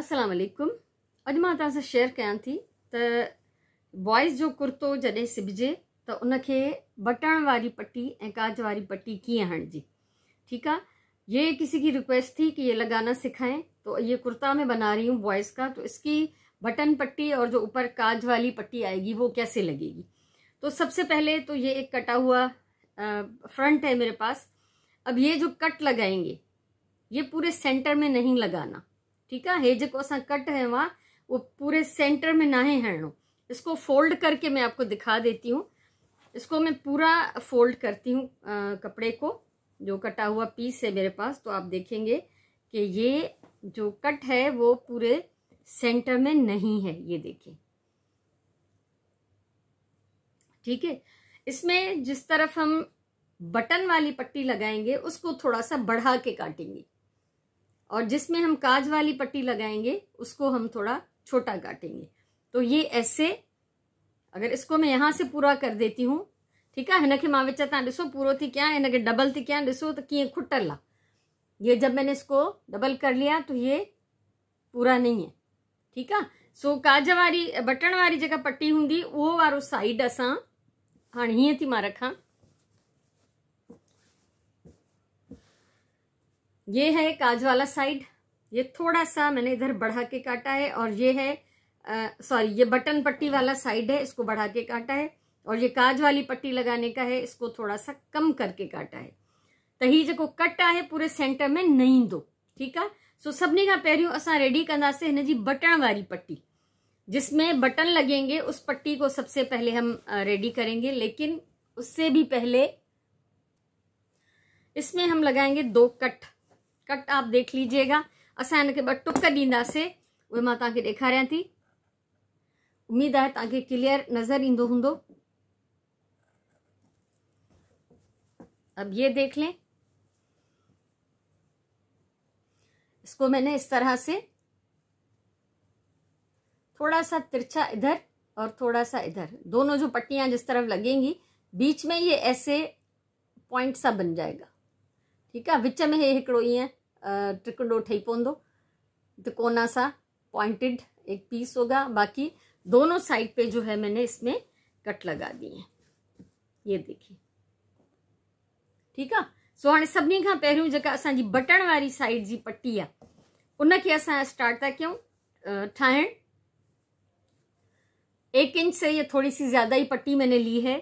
असलकुम अज मां तव्हां सां शेयर कयां थी त तो बॉयज़ जो कुर्तो जॾहिं सिबिजे त तो उनखे बटण वारी पटी ऐं काज वारी पटी कीअं हणिजी ठीक है ये किसी की रिक्वेस्ट थी कि ये लगाना सिखाएं तो ये कुर्ता मैं बना रही हूँ बॉयज़ का तो इसकी बटन पट्टी और जो ऊपर काज वाली पट्टी आएगी वो कैसे लगेगी तो सबसे पहले तो ये एक कटा हुआ फ्रंट है मेरे पास अब ये जो कट लगाएंगे ये पूरे सेंटर में नहीं लगाना ठीक है हे जो अस कट है हुआ वो पूरे सेंटर में ना है इसको फोल्ड करके मैं आपको दिखा देती हूँ इसको मैं पूरा फोल्ड करती हूँ कपड़े को जो कटा हुआ पीस है मेरे पास तो आप देखेंगे कि ये जो कट है वो पूरे सेंटर में नहीं है ये देखें ठीक है इसमें जिस तरफ हम बटन वाली पट्टी लगाएंगे उसको थोड़ा सा बढ़ा के काटेंगे और जिसमें हम काज वाली पट्टी लगाएंगे उसको हम थोड़ा छोटा काटेंगे तो ये ऐसे अगर इसको मैं यहाँ से पूरा कर देती हूँ ठीक है इनके मां विच तां ॾिसो थी क्या इनके डबल थी क्या ॾिसो तो कीअं खुटल आहे ये जब मैंने इसको डबल कर लिया तो ये पूरा नहीं है ठीक है सो काज वाली बटन वाली जगह पट्टी होंगी वो वारो साइड अस हाँ हिं थी मां रखा ये है काज वाला साइड ये थोड़ा सा मैंने इधर बढ़ा के काटा है और ये है सॉरी ये बटन पट्टी वाला साइड है इसको बढ़ा के काटा है और ये काज वाली पट्टी लगाने का है इसको थोड़ा सा कम करके काटा है तही जो कट है पूरे सेंटर में नहीं दो ठीक है सो सभी का पैर अस रेडी कंदासीं इन बटन वाली पट्टी जिसमें बटन लगेंगे उस पट्टी को सबसे पहले हम रेडी करेंगे लेकिन उससे भी पहले इसमें हम लगाएंगे दो कट कट आप देख लीजिएगा अस इन ॿ टुक ॾींदासीं उहे मां थी उम्मीद है तक क्लियर नज़र ईंदो हूंदो अब ये देख लें इसको मैंने इस तरह से थोड़ा सा तिरछा इधर और थोड़ा सा इधर दोनों जो पट्टियां जिस तरफ लगेंगी बीच में ये ऐसे पॉइंट सा बन जाएगा ठीक है विच में हे हिकिड़ो ईअं ट्रिकोडो ठही पवंदो तिकोना तो सा पॉइंटेड एक पीस होगा बाकी दोनों साइड पे जो है मैंने इसमें कट लगा दिए हैं ये देखिए ठीक है सो हाँ सभी का पैरों जो असांजी बटन वाली साइड जी पट्टी है उनके अस स्टार्ट था क्यों ठाण एक इंच से ये थोड़ी सी ज़्यादा ही पट्टी मैंने ली है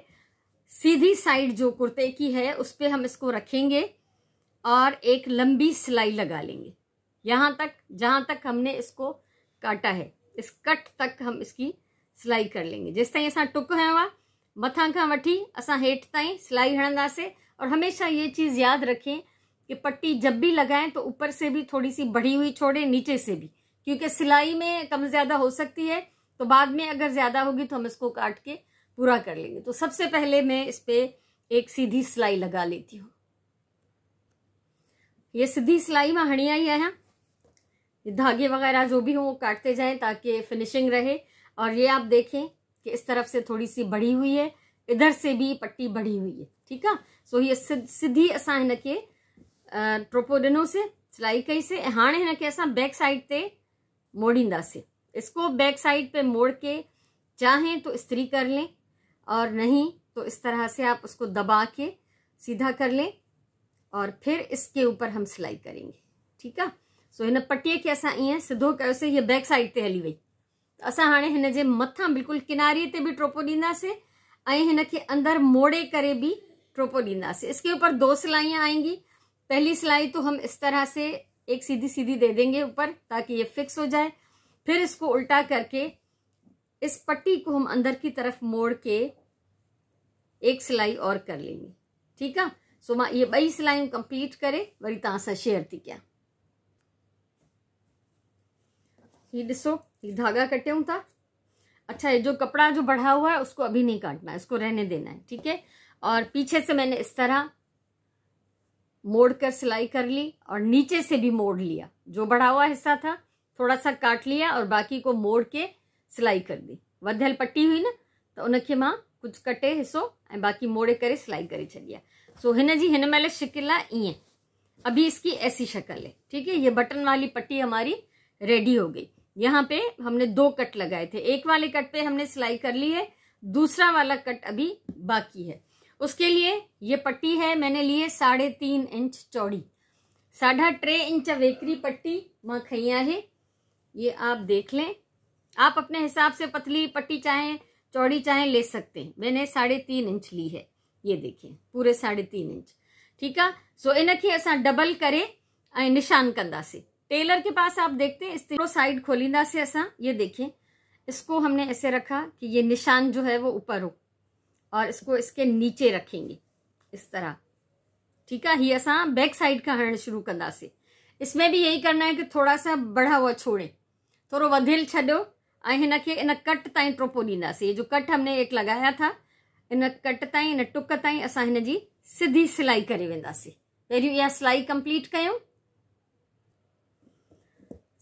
सीधी साइड जो कुर्ते की है उस पर हम इसको रखेंगे और एक लंबी सिलाई लगा लेंगे यहाँ तक जहाँ तक हमने इसको काटा है इस कट तक हम इसकी सिलाई कर लेंगे जिस तीन असा टुक है वा मथा का वी अस हेठ ताईं सिलाई हणंदे और हमेशा ये चीज़ याद रखें कि पट्टी जब भी लगाएं तो ऊपर से भी थोड़ी सी बढ़ी हुई छोड़ें नीचे से भी क्योंकि सिलाई में कम ज़्यादा हो सकती है तो बाद में अगर ज़्यादा होगी तो हम इसको काट के पूरा कर लेंगे तो सबसे पहले मैं इस पर एक सीधी सिलाई लगा लेती हूँ ये सीधी सिलाई में हणिया ही है धागे वगैरह जो भी हो वो काटते जाएं ताकि फिनिशिंग रहे और ये आप देखें कि इस तरफ से थोड़ी सी बड़ी हुई है इधर से भी पट्टी बड़ी हुई है ठीक है सो ये सीधी असा इनके टोपो से सिलाई कई से हाँ इनके अस बैक साइड ते मोड़ींदासीं इसको बैक साइड पे मोड़ के चाहें तो इस्त्री कर लें और नहीं तो इस तरह से आप उसको दबा के सीधा कर लें और फिर इसके ऊपर हम सिलाई करेंगे ठीक है सो इन पट्टी के अस ये सीधो कर हीअ बैक साइड से हली वही त हाँ हाणे मथा बिल्कुल किनारे से भी ट्रोपो बि टोपो ॾींदासीं मोड़े करे भी ट्रोपो ॾींदासीं इसके ऊपर दो सिलाइयाँ आएंगी पहली सिलाई तो हम इस तरह से एक सीधी सीधी दे देंगे ऊपर ताकि ये फिक्स हो जाए फिर इसको उल्टा करके इस पट्टी को हम अंदर की तरफ मोड़ के एक सिलाई और कर लेंगे ठीक है सो मां ये बई सिलाई कंप्लीट करे वरी तां सा शेयर थी किया ही दिसो ही धागा हूं था अच्छा ये जो कपड़ा जो बढ़ा हुआ है उसको अभी नहीं काटना है इसको रहने देना है ठीक है और पीछे से मैंने इस तरह मोड़ कर सिलाई कर ली और नीचे से भी मोड़ लिया जो बढ़ा हुआ हिस्सा था थोड़ा सा काट लिया और बाकी को मोड़ के सिलाई कर दी वधियल पट्टी हुई न तो उनके मां कुछ कटे हिस्सों बाक़ी मोड़े कर सिलाई करी छी सो इन जी शिकिल आहे अभी इसकी ऐसी शक्ल है ठीक है ये बटन वाली पट्टी हमारी रेडी हो गई यहाँ पे हमने दो कट लगाए थे एक वाले कट पे हमने सिलाई कर ली है दूसरा वाला कट अभी बाकी है उसके लिए ये पट्टी है मैंने लिए साढ़े तीन इंच चौड़ी साढ़ा टे इंच वेकरी पट्टी मां खैया है ये आप देख लें आप अपने हिसाब से पतली पट्टी चाहें चौड़ी चाहे ले सकते हैं मैंने साढ़े तीन इंच ली है ये देखें पूरे साढ़े तीन इंच ठीक है सो इन खे डबल करे निशान निशान से टेलर के पास आप देखते हैं इस तरह साइड से असा ये देखिए इसको हमने ऐसे रखा कि ये निशान जो है वो ऊपर हो और इसको इसके नीचे रखेंगे इस तरह ठीक है ही असा बैक साइड का हरण शुरू से इसमें भी यही करना है कि थोड़ा सा बढ़ा हुआ छोड़ें थोड़ा वधिल छो ऐं हिन इन कट ताईं टोपो ॾींदासीं जो कट हमने एक लगाया था इन कट ताईं इन टुक ताईं असां हिन जी सिलाई कर वेंदासीं पहिरियों सिलाई कंप्लीट क्यों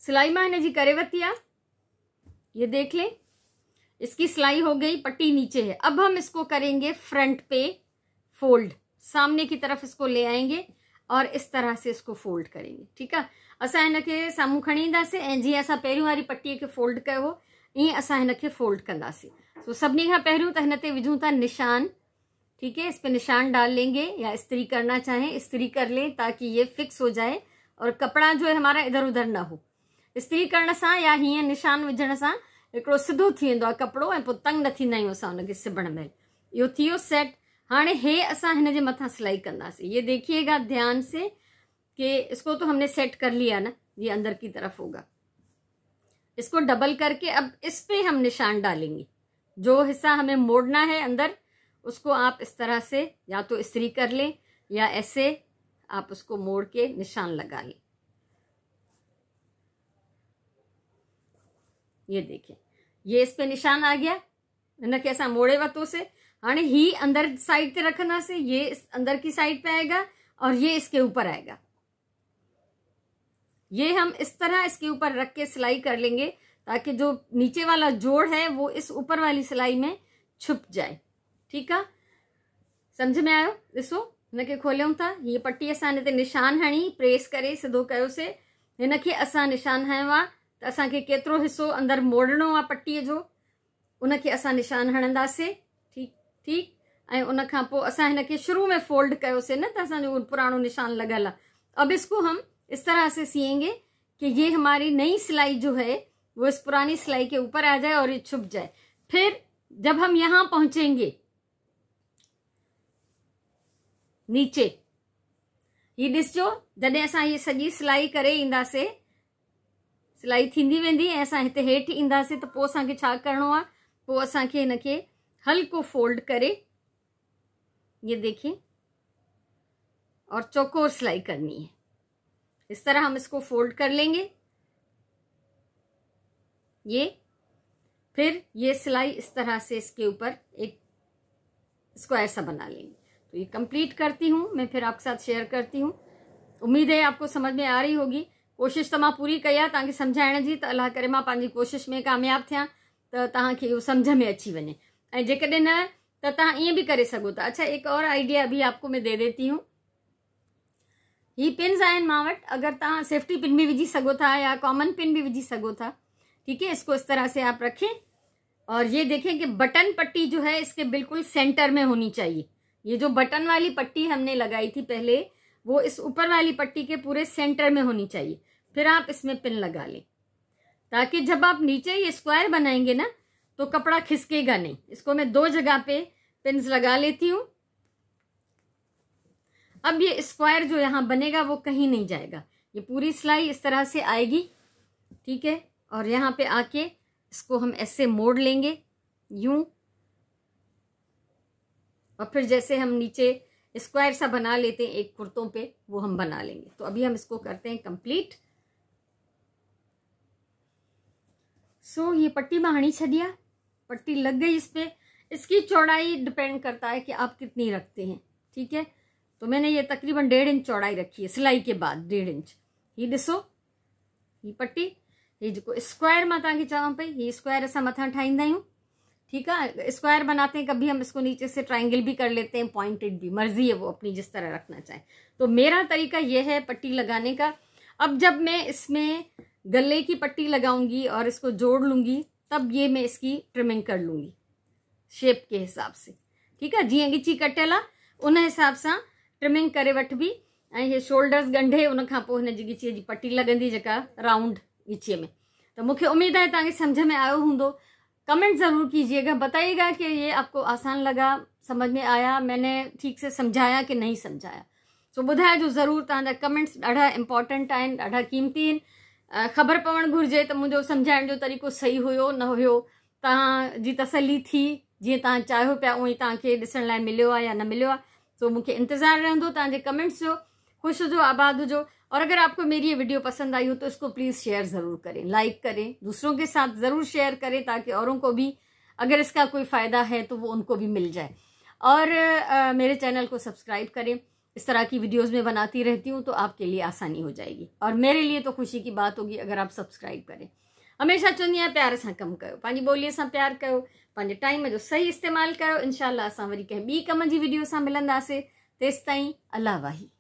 सिलाई मां हिन कर करे ये देख लें इसकी सिलाई हो गई पट्टी नीचे है अब हम इसको करेंगे फ्रंट पे फोल्ड सामने की तरफ इसको ले आएंगे और इस तरह से इसको फोल्ड करेंगे ठीक है असां हिनखे साम्हूं खणी ईंदासीं ऐं जीअं असां पहिरियों वारी पटीअ खे फोल्ड कयो ईअं असां हिनखे फोल्ड कंदासीं सो सभिनी खां पहिरियों त हिन ते विझूं था निशान ठीक है इस पे निशान डाल लेंगे या इस्त्री करना चाहें इस्त्री कर लें ताकि ये फिक्स हो जाए और कपड़ा जो है हमारा इधर उधर न हो इस्त्री करण सां या हीअं निशान विझण सां हिकिड़ो सिधो थी वेंदो आहे कपिड़ो ऐं पोइ तंग न थींदा आहियूं असां हुनखे सिबण में इहो थी वियो सेट हाणे हे असां हिन जे मथां सिलाई कंदासीं ये देखिएगा ध्यान से कि इसको तो हमने सेट कर लिया ना ये अंदर की तरफ होगा इसको डबल करके अब इस पे हम निशान डालेंगे जो हिस्सा हमें मोड़ना है अंदर उसको आप इस तरह से या तो इसी कर लें या ऐसे आप उसको मोड़ के निशान लगा लें ये देखिए ये इस पे निशान आ गया ना कैसा मोड़े वतों से हाँ ही अंदर साइड पे रखना से ये इस अंदर की साइड पे आएगा और ये इसके ऊपर आएगा ये हम इस तरह इसके ऊपर रख के सिलाई कर लेंगे ताकि जो नीचे वाला जोड़ है वो इस ऊपर वाली सिलाई में छुप जाए ठीक है समझ में आयो ॾिसो हिनखे खोलियूं था हीअ पट्टी असां हिन ते तो निशान हणी प्रेस करे सिधो कयोसीं इनके असां निशान हयो तो आहे त असांखे केतिरो हिसो अंदरि मोड़णो आहे पट्टीअ जो उनखे असां निशान हणंदासीं ठीकु ठीकु ऐं उनखां पोइ असां हिनखे शुरू में फोल्ड कयोसीं न त तो असांजो पुराणो निशान लॻल आहे अब इसको हम इस तरह से सियेंगे कि ये हमारी नई सिलाई जो है वो इस पुरानी सिलाई के ऊपर आ जाए और ये छुप जाए फिर जब हम यहां पहुंचेंगे नीचे ये ॾिसजो जॾहिं असां ये सॼी सिलाई करे ईंदासीं सिलाई थींदी वेंदी ऐं असां हिते हेठि ईंदासीं त तो पोइ असांखे छा करिणो आहे पोइ असांखे हल्को फोल्ड करे ये देखिए और चौकोर सिलाई करनी है इस तरह हम इसको फोल्ड कर लेंगे ये फिर ये सिलाई इस तरह से इसके ऊपर एक स्क्वायर सा बना लेंगे तो ये कंप्लीट करती हूँ मैं फिर आपके साथ शेयर करती हूँ उम्मीद है आपको समझ में आ रही होगी कोशिश तो पूरी कई तक समझाने की जी तो अल्लाह अलाह करे मां कोशिश में कामयाब थे तो तक इहो में अची वे ऐं न तो तव्हां ईअं करे सको था अच्छा एक और आइडिया अभी आपको मैं दे देती हूँ ये पिन्स आहिनि मां वटि अगर तव्हां सेफ्टी पिन भी विझी सको था या कॉमन पिन भी विझी सको था ठीक है इसको इस तरह से आप रखें और ये देखें कि बटन पट्टी जो है इसके बिल्कुल सेंटर में होनी चाहिए ये जो बटन वाली पट्टी हमने लगाई थी पहले वो इस ऊपर वाली पट्टी के पूरे सेंटर में होनी चाहिए फिर आप इसमें पिन लगा लें ताकि जब आप नीचे ये स्क्वायर बनाएंगे ना तो कपड़ा खिसकेगा नहीं इसको मैं दो जगह पे पिन लगा लेती हूँ अब ये स्क्वायर जो यहाँ बनेगा वो कहीं नहीं जाएगा ये पूरी सिलाई इस तरह से आएगी ठीक है और यहाँ पे आके इसको हम ऐसे मोड़ लेंगे यूं और फिर जैसे हम नीचे स्क्वायर सा बना लेते हैं एक कुर्तों पे वो हम बना लेंगे तो अभी हम इसको करते हैं कंप्लीट सो ये पट्टी में हणी छदिया पट्टी लग गई इस पर इसकी चौड़ाई डिपेंड करता है कि आप कितनी रखते हैं ठीक है तो मैंने ये तकरीबन डेढ़ इंच चौड़ाई रखी है सिलाई के बाद डेढ़ इंच ये दिसो ये पट्टी ये जो स्क्वायर मैं तक चवां पे ये स्क्वायर असां मत ठाईंदा ठीक है स्क्वायर बनाते हैं कभी हम इसको नीचे से ट्राइंगल भी कर लेते हैं पॉइंटेड भी मर्जी है वो अपनी जिस तरह रखना चाहे तो मेरा तरीका यह है पट्टी लगाने का अब जब मैं इसमें गले की पट्टी लगाऊंगी और इसको जोड़ लूंगी तब ये मैं इसकी ट्रिमिंग कर लूंगी शेप के हिसाब से ठीक है जी ॻिची कटेला उन हिसाब से ट्रिमिंग कर वी ए शोल्डर्स गंढे उन खां पट्टी लगी जी जी राउंड ॻिचीअ में तो मुख्य उम्मीद है तक समझ में आयो हों कमेंट ज़रूर कीजिएगा बताइएगा कि ये आपको आसान लगा समझ में आया मैंने ठीक से समझाया कि नहीं समझाया सो जो ज़रूर तक कमेंट्स ढा इम्पोर्टेंट आहिनि ढा क़ीमती ख़बर पवन घुर्जे तो मुझे समझाने जो तरीक़ो सही हो न हो तसली थी जी तुम चाहो पाया उ तक मिलो ॾिसण या न मिलो आ सो मुख्य इंतज़ार रहो तव्हांजे कमेंट्स जो खुश हो आबाद हो और अगर आपको मेरी ये वीडियो पसंद आई हो तो इसको प्लीज़ शेयर ज़रूर करें लाइक करें दूसरों के साथ ज़रूर शेयर करें ताकि औरों को भी अगर इसका कोई फ़ायदा है तो वो उनको भी मिल जाए और आ, मेरे चैनल को सब्सक्राइब करें इस तरह की वीडियोस में बनाती रहती हूँ तो आपके लिए आसानी हो जाएगी और मेरे लिए तो खुशी की बात होगी अगर आप सब्सक्राइब करें हमेशह चवंदी आहियां प्यार सां कमु कयो पंहिंजी ॿोलीअ सां प्यार कयो पंहिंजे टाइम जो सही इस्तेमालु कयो इनशा असां वरी कंहिं ॿी कम जी वीडियो सां मिलंदासीं तेसि तो ताईं अलाह वाही